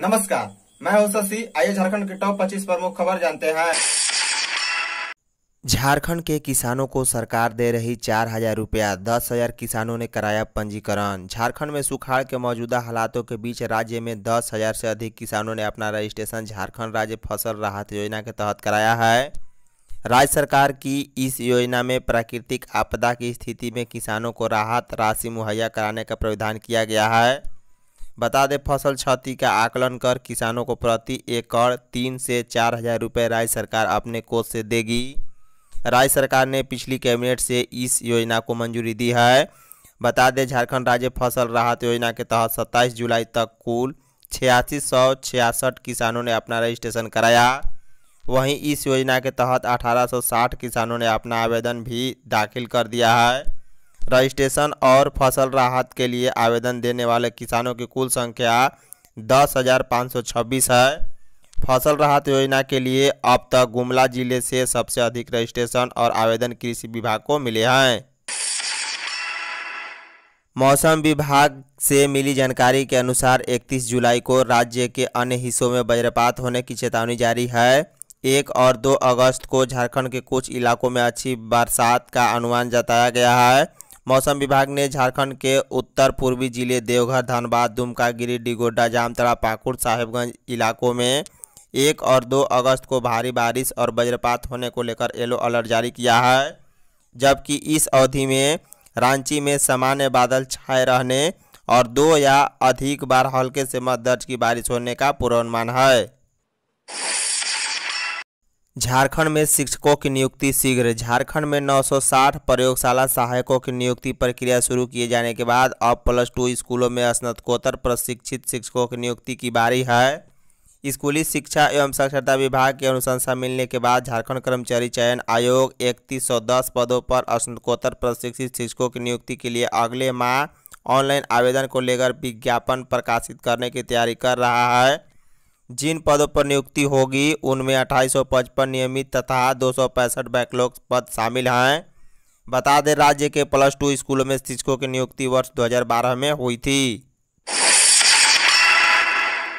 नमस्कार मैं हूं शशि आइए झारखंड के टॉप 25 प्रमुख खबर जानते हैं झारखंड के किसानों को सरकार दे रही चार हजार रुपया दस हजार किसानों ने कराया पंजीकरण झारखंड में सुखाड़ के मौजूदा हालातों के बीच राज्य में दस हजार से अधिक किसानों ने अपना रजिस्ट्रेशन झारखंड राज्य फसल राहत योजना के तहत कराया है राज्य सरकार की इस योजना में प्राकृतिक आपदा की स्थिति में किसानों को राहत राशि मुहैया कराने का प्रावधान किया गया है बता दें फसल क्षति का आकलन कर किसानों को प्रति एकड़ तीन से चार हज़ार रुपये राज्य सरकार अपने कोष से देगी राज्य सरकार ने पिछली कैबिनेट से इस योजना को मंजूरी दी है बता दें झारखंड राज्य फसल राहत योजना के तहत 27 जुलाई तक कुल छियासी सौ छियासठ किसानों ने अपना रजिस्ट्रेशन कराया वहीं इस योजना के तहत 1860 किसानों ने अपना आवेदन भी दाखिल कर दिया है रजिस्ट्रेशन और फसल राहत के लिए आवेदन देने वाले किसानों की कुल संख्या दस हज़ार पाँच सौ छब्बीस है फसल राहत योजना के लिए अब तक गुमला जिले से सबसे अधिक रजिस्ट्रेशन और आवेदन कृषि विभाग को मिले हैं मौसम विभाग से मिली जानकारी के अनुसार 31 जुलाई को राज्य के अन्य हिस्सों में वज्रपात होने की चेतावनी जारी है एक और दो अगस्त को झारखंड के कुछ इलाकों में अच्छी बरसात का अनुमान जताया गया है मौसम विभाग ने झारखंड के उत्तर पूर्वी जिले देवघर धनबाद दुमका गिरिडीह गोड्डा जामतरा पाकुड़ साहेबगंज इलाकों में एक और दो अगस्त को भारी बारिश और वज्रपात होने को लेकर येलो अलर्ट जारी किया है जबकि इस अवधि में रांची में सामान्य बादल छाए रहने और दो या अधिक बार हल्के से मत दर्ज की बारिश होने का पूर्वानुमान है झारखंड में शिक्षकों की नियुक्ति शीघ्र झारखंड में 960 प्रयोगशाला सहायकों की नियुक्ति प्रक्रिया शुरू किए जाने के बाद अब प्लस टू स्कूलों में स्नातकोत्तर प्रशिक्षित शिक्षकों की नियुक्ति की बारी है स्कूली शिक्षा एवं साक्षरता विभाग की अनुशंसा मिलने के बाद झारखंड कर्मचारी चयन आयोग इकतीस पदों पर स्नातकोत्तर प्रशिक्षित शिक्षकों की नियुक्ति के लिए अगले माह ऑनलाइन आवेदन को लेकर विज्ञापन प्रकाशित करने की तैयारी कर रहा है जिन पदों पर नियुक्ति होगी उनमें अट्ठाईस नियमित तथा दो बैकलॉग पद शामिल हैं बता दें राज्य के प्लस टू स्कूलों में शिक्षकों की नियुक्ति वर्ष 2012 में हुई थी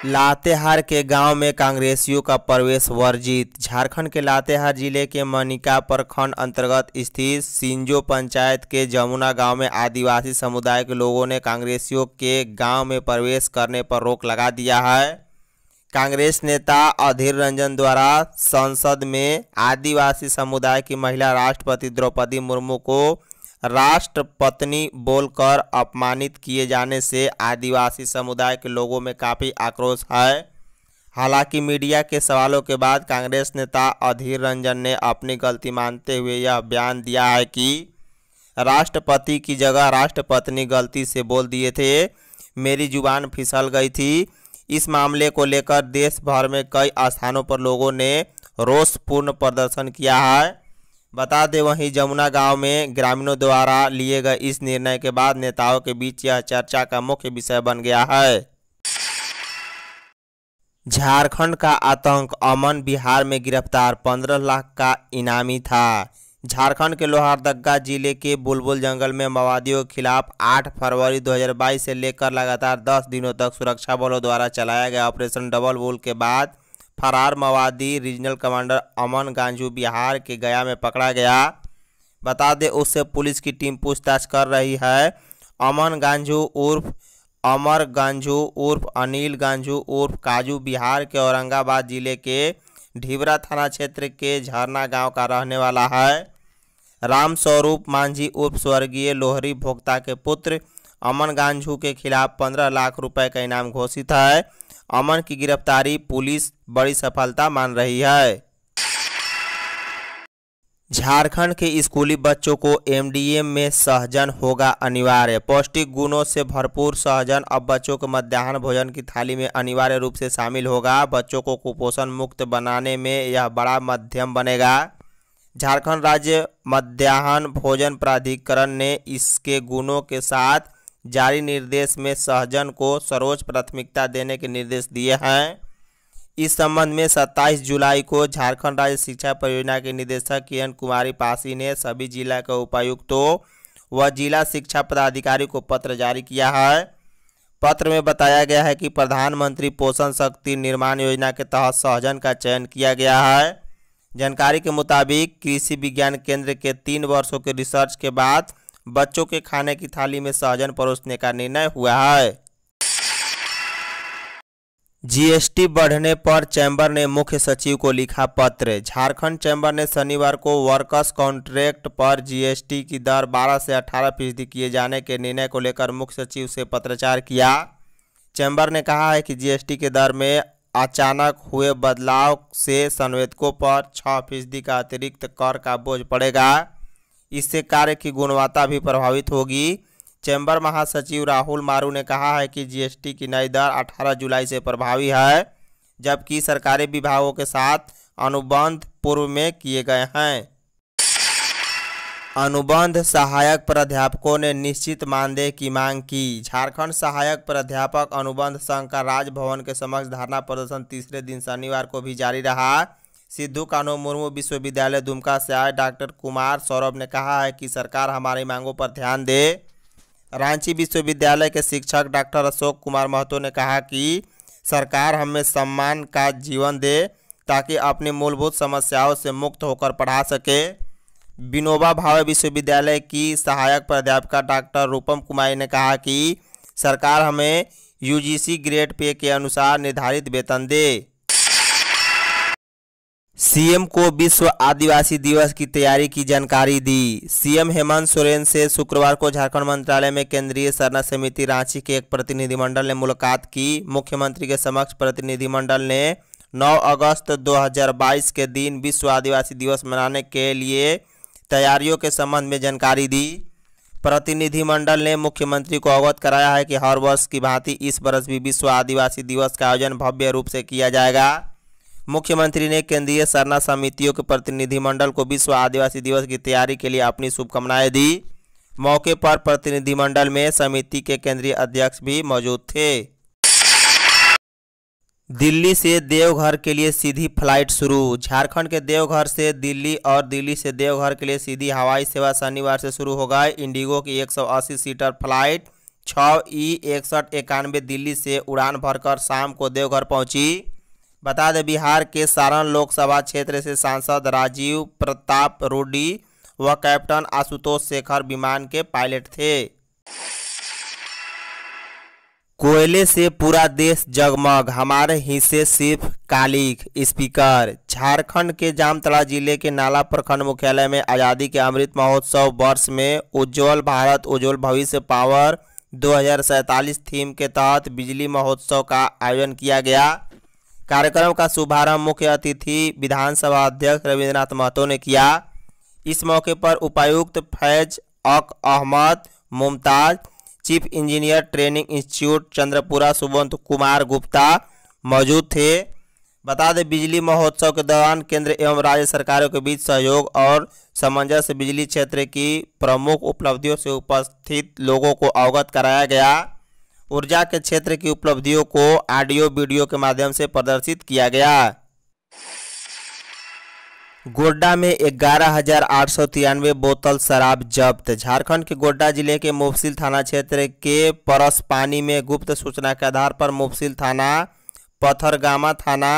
लातेहार के गांव में कांग्रेसियों का प्रवेश वर्जित झारखंड के लातेहार जिले के मनिका प्रखंड अंतर्गत स्थित सिंजो पंचायत के जमुना गांव में आदिवासी समुदाय के लोगों ने कांग्रेसियों के गांव में प्रवेश करने पर रोक लगा दिया है कांग्रेस नेता अधीर रंजन द्वारा संसद में आदिवासी समुदाय की महिला राष्ट्रपति द्रौपदी मुर्मू को राष्ट्रपत्नी बोलकर अपमानित किए जाने से आदिवासी समुदाय के लोगों में काफ़ी आक्रोश है हालांकि मीडिया के सवालों के बाद कांग्रेस नेता अधीर रंजन ने अपनी गलती मानते हुए यह बयान दिया है कि राष्ट्रपति की जगह राष्ट्रपत्नी गलती से बोल दिए थे मेरी जुबान फिसल गई थी इस मामले को लेकर देश भर में कई स्थानों पर लोगों ने रोषपूर्ण प्रदर्शन किया है बता दें वहीं जमुना गांव में ग्रामीणों द्वारा लिए गए इस निर्णय के बाद नेताओं के बीच यह चर्चा का मुख्य विषय बन गया है झारखंड का आतंक अमन बिहार में गिरफ्तार पंद्रह लाख का इनामी था झारखंड के लोहारदगा जिले के बुलबुल जंगल में माओवादियों के खिलाफ 8 फरवरी 2022 से लेकर लगातार 10 दिनों तक सुरक्षा बलों द्वारा चलाया गया ऑपरेशन डबल बुल के बाद फरार माओवादी रीजनल कमांडर अमन गांजू बिहार के गया में पकड़ा गया बता दें उससे पुलिस की टीम पूछताछ कर रही है अमन गांजू उर्फ अमर गांजू उर्फ अनिल गांजू उर्फ काजू बिहार के औरंगाबाद जिले के ढीबरा थाना क्षेत्र के झरना गांव का रहने वाला है राम स्वरूप मांझी उप स्वर्गीय लोहरी भोक्ता के पुत्र अमन गांझू के खिलाफ पंद्रह लाख रुपए का इनाम घोषित है अमन की गिरफ्तारी पुलिस बड़ी सफलता मान रही है झारखंड के स्कूली बच्चों को एमडीएम में सहजन होगा अनिवार्य पौष्टिक गुणों से भरपूर सहजन अब बच्चों के मध्याह्न भोजन की थाली में अनिवार्य रूप से शामिल होगा बच्चों को कुपोषण मुक्त बनाने में यह बड़ा मध्यम बनेगा झारखंड राज्य मध्याह्न भोजन प्राधिकरण ने इसके गुणों के साथ जारी निर्देश में सहजन को सर्वोच्च प्राथमिकता देने के निर्देश दिए हैं इस संबंध में 27 जुलाई को झारखंड राज्य शिक्षा परियोजना के निदेशक किरण कुमारी पासी ने सभी जिला के उपायुक्तों व जिला शिक्षा पदाधिकारी को पत्र जारी किया है पत्र में बताया गया है कि प्रधानमंत्री पोषण शक्ति निर्माण योजना के तहत सहजन का चयन किया गया है जानकारी के मुताबिक कृषि विज्ञान केंद्र के तीन वर्षों के रिसर्च के बाद बच्चों के खाने की थाली में सहजन परोसने का निर्णय हुआ है जीएसटी बढ़ने पर चैंबर ने मुख्य सचिव को लिखा पत्र झारखंड चैंबर ने शनिवार को वर्कर्स कॉन्ट्रैक्ट पर जीएसटी की दर 12 से 18 फीसदी किए जाने के निर्णय को लेकर मुख्य सचिव से पत्राचार किया चैंबर ने कहा है कि जीएसटी के दर में अचानक हुए बदलाव से संवेदकों पर छः फीसदी का अतिरिक्त कर का बोझ पड़ेगा इससे कार्य की गुणवत्ता भी प्रभावित होगी चैम्बर महासचिव राहुल मारू ने कहा है कि जीएसटी की नई दर 18 जुलाई से प्रभावी है जबकि सरकारी विभागों के साथ अनुबंध पूर्व में किए गए हैं अनुबंध सहायक प्राध्यापकों ने निश्चित मानदेय की मांग की झारखंड सहायक प्राध्यापक अनुबंध संघ का राजभवन के समक्ष धरना प्रदर्शन तीसरे दिन शनिवार को भी जारी रहा सिद्धू कानू मुर्मू विश्वविद्यालय दुमका से आए डॉक्टर कुमार सौरभ ने कहा है कि सरकार हमारी मांगों पर ध्यान दे रांची विश्वविद्यालय के शिक्षक डॉक्टर अशोक कुमार महतो ने कहा कि सरकार हमें सम्मान का जीवन दे ताकि अपनी मूलभूत समस्याओं से मुक्त होकर पढ़ा सके विनोबा भावे विश्वविद्यालय की सहायक प्राध्यापिका डॉक्टर रूपम कुमारी ने कहा कि सरकार हमें यूजीसी ग्रेड पे के अनुसार निर्धारित वेतन दे सीएम को विश्व आदिवासी दिवस की तैयारी की जानकारी दी सीएम हेमंत सोरेन से शुक्रवार को झारखंड मंत्रालय में केंद्रीय सरना समिति रांची के एक प्रतिनिधिमंडल ने मुलाकात की मुख्यमंत्री के समक्ष प्रतिनिधिमंडल ने 9 अगस्त 2022 के दिन विश्व आदिवासी दिवस मनाने के लिए तैयारियों के संबंध में जानकारी दी प्रतिनिधिमंडल ने मुख्यमंत्री को अवगत कराया है कि हर वर्ष की भांति इस वर्ष भी विश्व आदिवासी दिवस का आयोजन भव्य रूप से किया जाएगा मुख्यमंत्री ने केंद्रीय सरना समितियों के प्रतिनिधिमंडल को विश्व आदिवासी दिवस की तैयारी के लिए अपनी शुभकामनाएं दी मौके पर प्रतिनिधिमंडल में समिति के केंद्रीय अध्यक्ष भी मौजूद थे दिल्ली से देवघर के लिए सीधी फ्लाइट शुरू झारखंड के देवघर से दिल्ली और दिल्ली से देवघर के लिए सीधी हवाई सेवा शनिवार से शुरू होगा इंडिगो की 180 सीटर फ्लाइट छः ई इकसठ इक्यानवे दिल्ली से उड़ान भरकर शाम को देवघर पहुंची बता दें बिहार के सारण लोकसभा क्षेत्र से सांसद राजीव प्रताप रूडी व कैप्टन आशुतोष शेखर विमान के पायलट थे कोयले से पूरा देश जगमग हमारे हिस्से सिर्फ कालिक स्पीकर झारखंड के जामतला जिले के नाला प्रखंड मुख्यालय में आज़ादी के अमृत महोत्सव वर्ष में उज्जवल भारत उज्जवल भविष्य पावर दो थीम के तहत बिजली महोत्सव का आयोजन किया गया कार्यक्रम का शुभारंभ मुख्य अतिथि विधानसभा अध्यक्ष रविन्द्रनाथ महतो ने किया इस मौके पर उपायुक्त Faiz Haq Ahmad Mumtaz chief engineer training institute Chandrapura Subant Kumar Gupta मौजूद थे बता दें बिजली महोत्सव के दौरान केंद्र एवं राज्य सरकारों के बीच सहयोग और सामंजस्य बिजली क्षेत्र की प्रमुख उपलब्धियों से उपस्थित लोगों को अवगत कराया गया ऊर्जा के क्षेत्र की उपलब्धियों को ऑडियो वीडियो के माध्यम से प्रदर्शित किया गया गोड्डा में ग्यारह हजार आठ सौ तिरानवे बोतल शराब जब्त झारखंड के गोड्डा जिले के मुफसिल थाना क्षेत्र के परसपानी में गुप्त सूचना के आधार पर मुफसिल थाना पथरगामा थाना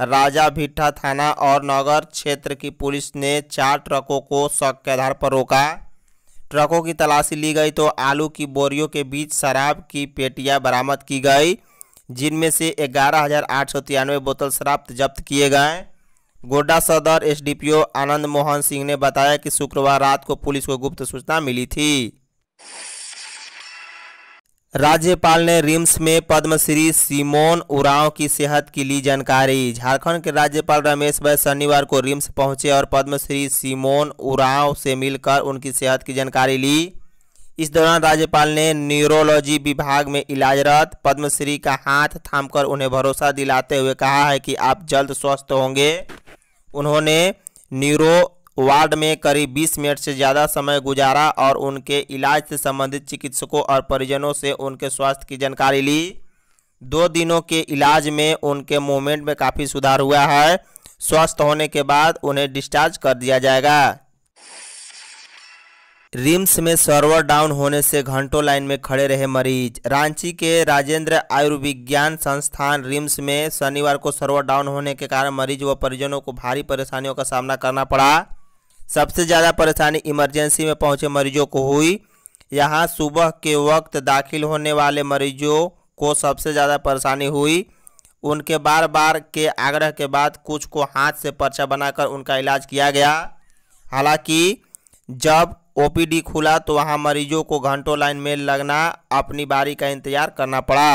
राजा भिट्ठा थाना और नगर क्षेत्र की पुलिस ने चार ट्रकों को शक के आधार पर रोका ट्रकों की तलाशी ली गई तो आलू की बोरियों के बीच शराब की पेटियां बरामद की गई जिनमें से ग्यारह हज़ार आठ सौ तिरानवे बोतल शराब जब्त किए गए गोड्डा सदर एसडीपीओ आनंद मोहन सिंह ने बताया कि शुक्रवार रात को पुलिस को गुप्त सूचना मिली थी राज्यपाल ने रिम्स में पद्मश्री सिमोन उरांव की सेहत की ली जानकारी झारखंड के राज्यपाल रमेश भाई शनिवार को रिम्स पहुंचे और पद्मश्री सिमोन उरांव से मिलकर उनकी सेहत की जानकारी ली इस दौरान राज्यपाल ने न्यूरोलॉजी विभाग में इलाजरत पद्मश्री का हाथ थामकर उन्हें भरोसा दिलाते हुए कहा है कि आप जल्द स्वस्थ होंगे उन्होंने न्यूरो वार्ड में करीब 20 मिनट से ज़्यादा समय गुजारा और उनके इलाज से संबंधित चिकित्सकों और परिजनों से उनके स्वास्थ्य की जानकारी ली दो दिनों के इलाज में उनके मूवमेंट में काफ़ी सुधार हुआ है स्वस्थ होने के बाद उन्हें डिस्चार्ज कर दिया जाएगा रिम्स में सर्वर डाउन होने से घंटों लाइन में खड़े रहे मरीज रांची के राजेंद्र आयुर्विज्ञान संस्थान रिम्स में शनिवार को सर्वर डाउन होने के कारण मरीज व परिजनों को भारी परेशानियों का सामना करना पड़ा सबसे ज़्यादा परेशानी इमरजेंसी में पहुंचे मरीजों को हुई यहाँ सुबह के वक्त दाखिल होने वाले मरीजों को सबसे ज़्यादा परेशानी हुई उनके बार बार के आग्रह के बाद कुछ को हाथ से पर्चा बनाकर उनका इलाज किया गया हालांकि जब ओपीडी खुला तो वहाँ मरीजों को घंटों लाइन में लगना अपनी बारी का इंतज़ार करना पड़ा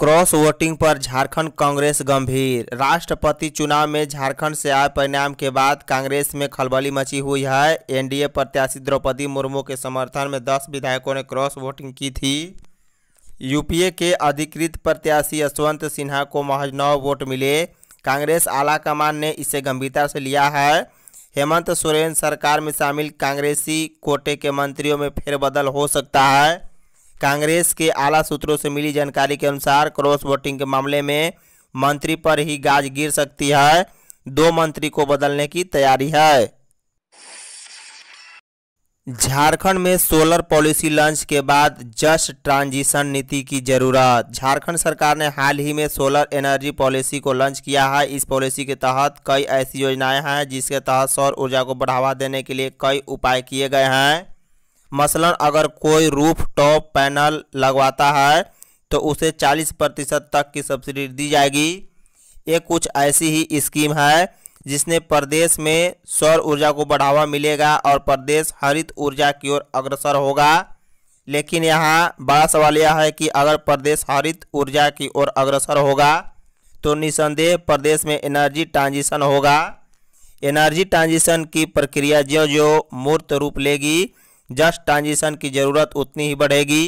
क्रॉस वोटिंग पर झारखंड कांग्रेस गंभीर राष्ट्रपति चुनाव में झारखंड से आए परिणाम के बाद कांग्रेस में खलबली मची हुई है एनडीए प्रत्याशी द्रौपदी मुर्मू के समर्थन में 10 विधायकों ने क्रॉस वोटिंग की थी यूपीए के अधिकृत प्रत्याशी यशवंत सिन्हा को महज नौ वोट मिले कांग्रेस आलाकमान ने इसे गंभीरता से लिया है हेमंत सोरेन सरकार में शामिल कांग्रेसी कोटे के मंत्रियों में फेरबदल हो सकता है कांग्रेस के आला सूत्रों से मिली जानकारी के अनुसार क्रॉस वोटिंग के मामले में मंत्री पर ही गाज गिर सकती है दो मंत्री को बदलने की तैयारी है झारखंड में सोलर पॉलिसी लॉन्च के बाद जस्ट ट्रांजिशन नीति की जरूरत झारखंड सरकार ने हाल ही में सोलर एनर्जी पॉलिसी को लॉन्च किया है इस पॉलिसी के तहत कई ऐसी योजनाएं हैं जिसके तहत सौर ऊर्जा को बढ़ावा देने के लिए कई उपाय किए गए हैं मसलन अगर कोई रूफ टॉप पैनल लगवाता है तो उसे 40 प्रतिशत तक की सब्सिडी दी जाएगी ये कुछ ऐसी ही स्कीम है जिसने प्रदेश में सौर ऊर्जा को बढ़ावा मिलेगा और प्रदेश हरित ऊर्जा की ओर अग्रसर होगा लेकिन यहाँ बड़ा सवाल यह है कि अगर प्रदेश हरित ऊर्जा की ओर अग्रसर होगा तो निसंदेह प्रदेश में एनर्जी ट्रांजिशन होगा एनर्जी ट्रांजिशन की प्रक्रिया ज्यो जो मूर्त रूप लेगी जस्ट ट्रांजिशन की ज़रूरत उतनी ही बढ़ेगी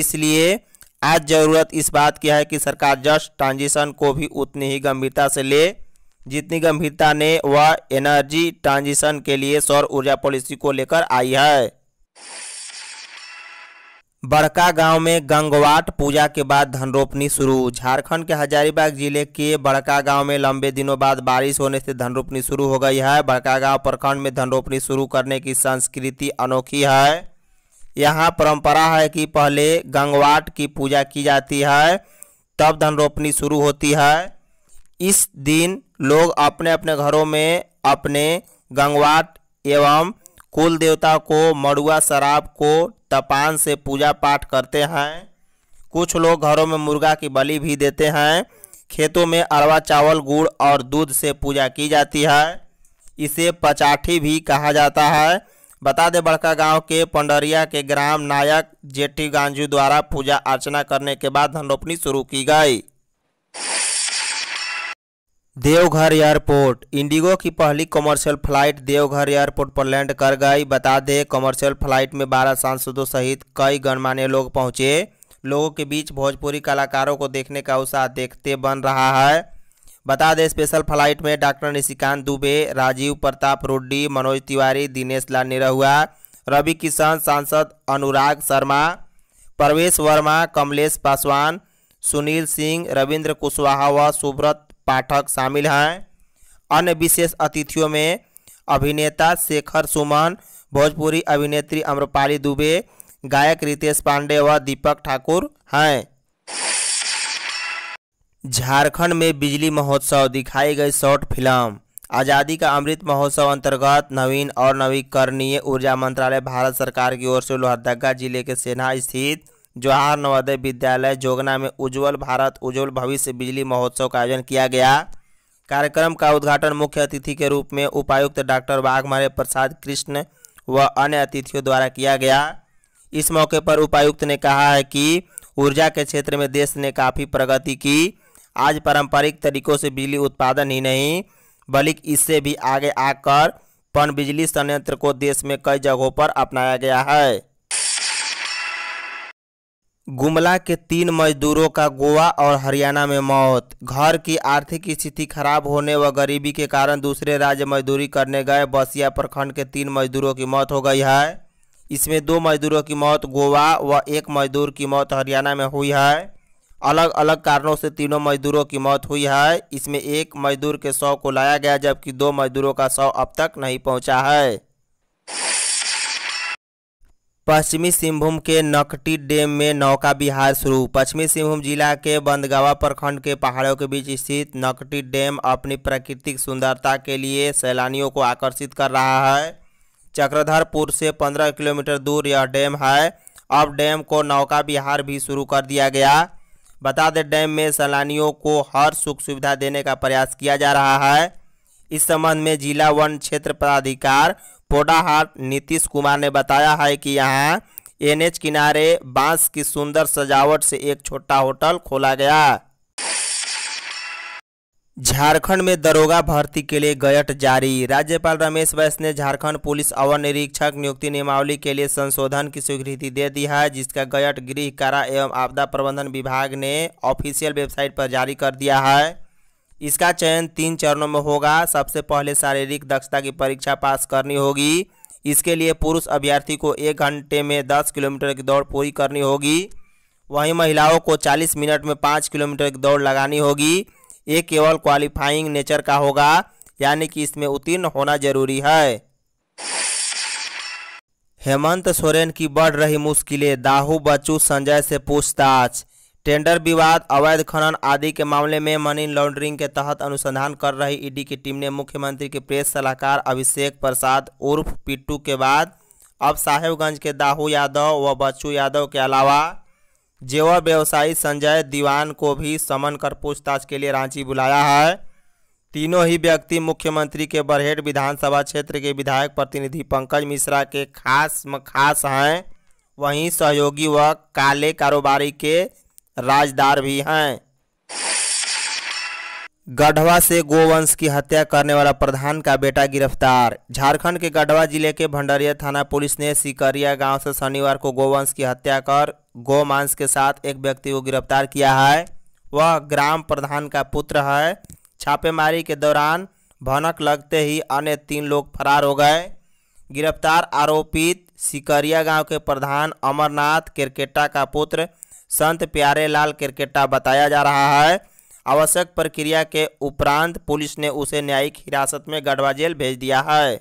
इसलिए आज ज़रूरत इस बात की है कि सरकार जस्ट ट्रांजिशन को भी उतनी ही गंभीरता से ले जितनी गंभीरता ने वह एनर्जी ट्रांजिशन के लिए सौर ऊर्जा पॉलिसी को लेकर आई है बड़का गांव में गंगवाट पूजा के बाद धन रोपनी शुरू झारखंड के हजारीबाग जिले के बड़का गांव में लंबे दिनों बाद बारिश होने से धन रोपनी शुरू हो गई है बड़का गांव प्रखंड में धन रोपनी शुरू करने की संस्कृति अनोखी है यहाँ परंपरा है कि पहले गंगवाट की पूजा की जाती है तब धन रोपनी शुरू होती है इस दिन लोग अपने अपने घरों में अपने गंगवाट एवं कुल देवता को मड़ुआ शराब को तपान से पूजा पाठ करते हैं कुछ लोग घरों में मुर्गा की बलि भी देते हैं खेतों में अरवा चावल गुड़ और दूध से पूजा की जाती है इसे पचाठी भी कहा जाता है बता दें बड़का गांव के पंडरिया के ग्राम नायक जेठी गांजू द्वारा पूजा अर्चना करने के बाद धनरोपनी शुरू की गई देवघर एयरपोर्ट इंडिगो की पहली कमर्शियल फ्लाइट देवघर एयरपोर्ट पर लैंड कर गई बता दें कमर्शियल फ्लाइट में बारह सांसदों सहित कई गणमान्य लोग पहुंचे लोगों के बीच भोजपुरी कलाकारों को देखने का उत्साह देखते बन रहा है बता दें स्पेशल फ्लाइट में डॉक्टर निशिकांत दुबे राजीव प्रताप रोड्डी मनोज तिवारी दिनेश लाल निरहुआ रवि किशन सांसद अनुराग शर्मा परवेश वर्मा कमलेश पासवान सुनील सिंह रविन्द्र कुशवाहा व सुब्रत पाठक शामिल हैं अन्य विशेष अतिथियों में अभिनेता शेखर सुमन भोजपुरी अभिनेत्री अम्रपाली दुबे गायक रितेश पांडे व दीपक ठाकुर हैं झारखंड में बिजली महोत्सव दिखाई गई शॉर्ट फिल्म आज़ादी का अमृत महोत्सव अंतर्गत नवीन और नवीकरणीय ऊर्जा मंत्रालय भारत सरकार की ओर से लोहरदगा जिले के सेना स्थित जवाहर नवोदय विद्यालय जोगना में उज्जवल भारत उज्जवल भविष्य बिजली महोत्सव का आयोजन किया गया कार्यक्रम का उद्घाटन मुख्य अतिथि के रूप में उपायुक्त डॉक्टर बाघमारे प्रसाद कृष्ण व अन्य अतिथियों द्वारा किया गया इस मौके पर उपायुक्त ने कहा है कि ऊर्जा के क्षेत्र में देश ने काफ़ी प्रगति की आज पारंपरिक तरीकों से बिजली उत्पादन ही नहीं बल्कि इससे भी आगे आकर पनबिजली संयंत्र को देश में कई जगहों पर अपनाया गया है गुमला के तीन मजदूरों का गोवा और हरियाणा में मौत घर की आर्थिक स्थिति खराब होने व गरीबी के कारण दूसरे राज्य मजदूरी करने गए बसिया प्रखंड के तीन मजदूरों की मौत हो गई है इसमें दो मजदूरों की मौत गोवा व एक मजदूर की मौत हरियाणा में हुई है अलग अलग कारणों से तीनों मजदूरों की मौत हुई है इसमें एक मजदूर के शव को लाया गया जबकि दो मजदूरों का शव अब तक नहीं पहुँचा है पश्चिमी सिंहभूम के नकटी डैम में नौका विहार शुरू पश्चिमी सिंहभूम जिला के बंदगावा प्रखंड के पहाड़ों के बीच स्थित नकटी डैम अपनी प्राकृतिक सुंदरता के लिए सैलानियों को आकर्षित कर रहा है चक्रधरपुर से 15 किलोमीटर दूर यह डैम है अब डैम को नौका विहार भी शुरू कर दिया गया बता दें डैम में सैलानियों को हर सुख सुविधा देने का प्रयास किया जा रहा है इस संबंध में जिला वन क्षेत्र पदाधिकार पोडाहाट नीतीश कुमार ने बताया है कि यहाँ एनएच किनारे बांस की सुंदर सजावट से एक छोटा होटल खोला गया झारखंड में दरोगा भर्ती के लिए गयट जारी राज्यपाल रमेश बैस ने झारखंड पुलिस अवर निरीक्षक नियुक्ति नियमावली के लिए संशोधन की स्वीकृति दे दी है जिसका गयट गृह कारा एवं आपदा प्रबंधन विभाग ने ऑफिशियल वेबसाइट पर जारी कर दिया है इसका चयन तीन चरणों में होगा सबसे पहले शारीरिक दक्षता की परीक्षा पास करनी होगी इसके लिए पुरुष अभ्यर्थी को एक घंटे में दस किलोमीटर की दौड़ पूरी करनी होगी वहीं महिलाओं को चालीस मिनट में पाँच किलोमीटर की दौड़ लगानी होगी ये केवल क्वालिफाइंग नेचर का होगा यानी कि इसमें उत्तीर्ण होना जरूरी है हेमंत सोरेन की बढ़ रही मुश्किलें दाहू बच्चू संजय से पूछताछ टेंडर विवाद अवैध खनन आदि के मामले में मनी लॉन्ड्रिंग के तहत अनुसंधान कर रही ईडी की टीम ने मुख्यमंत्री के प्रेस सलाहकार अभिषेक प्रसाद उर्फ पिट्टू के बाद अब साहेबगंज के दाहू यादव व बच्चू यादव के अलावा जेवर व्यवसायी संजय दीवान को भी समन कर पूछताछ के लिए रांची बुलाया है तीनों ही व्यक्ति मुख्यमंत्री के बरहेट विधानसभा क्षेत्र के विधायक प्रतिनिधि पंकज मिश्रा के खास खास हैं वहीं सहयोगी व काले कारोबारी के राजदार भी हैं गढ़वा से गोवंश की हत्या करने वाला प्रधान का बेटा गिरफ्तार झारखंड के गढ़वा जिले के भंडारिया थाना पुलिस ने सिकरिया गांव से शनिवार को गोवंश की हत्या कर गोमांस के साथ एक व्यक्ति को गिरफ्तार किया है वह ग्राम प्रधान का पुत्र है छापेमारी के दौरान भनक लगते ही अन्य तीन लोग फरार हो गए गिरफ्तार आरोपित सिकरिया गाँव के प्रधान अमरनाथ केरकेटा का पुत्र संत प्यारे लाल क्रिकेटा बताया जा रहा है आवश्यक प्रक्रिया के उपरांत पुलिस ने उसे न्यायिक हिरासत में गढ़वा जेल भेज दिया है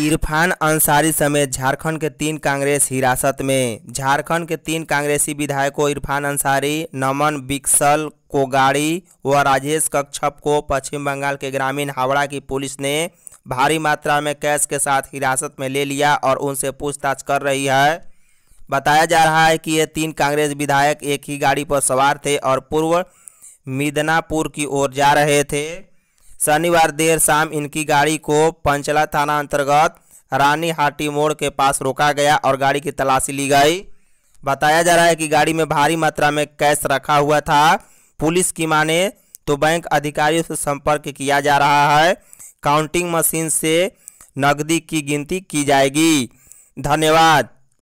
इरफान अंसारी समेत झारखंड के तीन कांग्रेस हिरासत में झारखंड के तीन कांग्रेसी विधायकों इरफान अंसारी नमन बिक्सल कोगाड़ी व राजेश कक्षप को पश्चिम बंगाल के ग्रामीण हावड़ा की पुलिस ने भारी मात्रा में कैश के साथ हिरासत में ले लिया और उनसे पूछताछ कर रही है बताया जा रहा है कि ये तीन कांग्रेस विधायक एक ही गाड़ी पर सवार थे और पूर्व मिदनापुर की ओर जा रहे थे शनिवार देर शाम इनकी गाड़ी को पंचला थाना अंतर्गत रानी हाटी मोड़ के पास रोका गया और गाड़ी की तलाशी ली गई बताया जा रहा है कि गाड़ी में भारी मात्रा में कैश रखा हुआ था पुलिस की माने तो बैंक अधिकारियों से संपर्क किया जा रहा है काउंटिंग मशीन से नकदी की गिनती की जाएगी धन्यवाद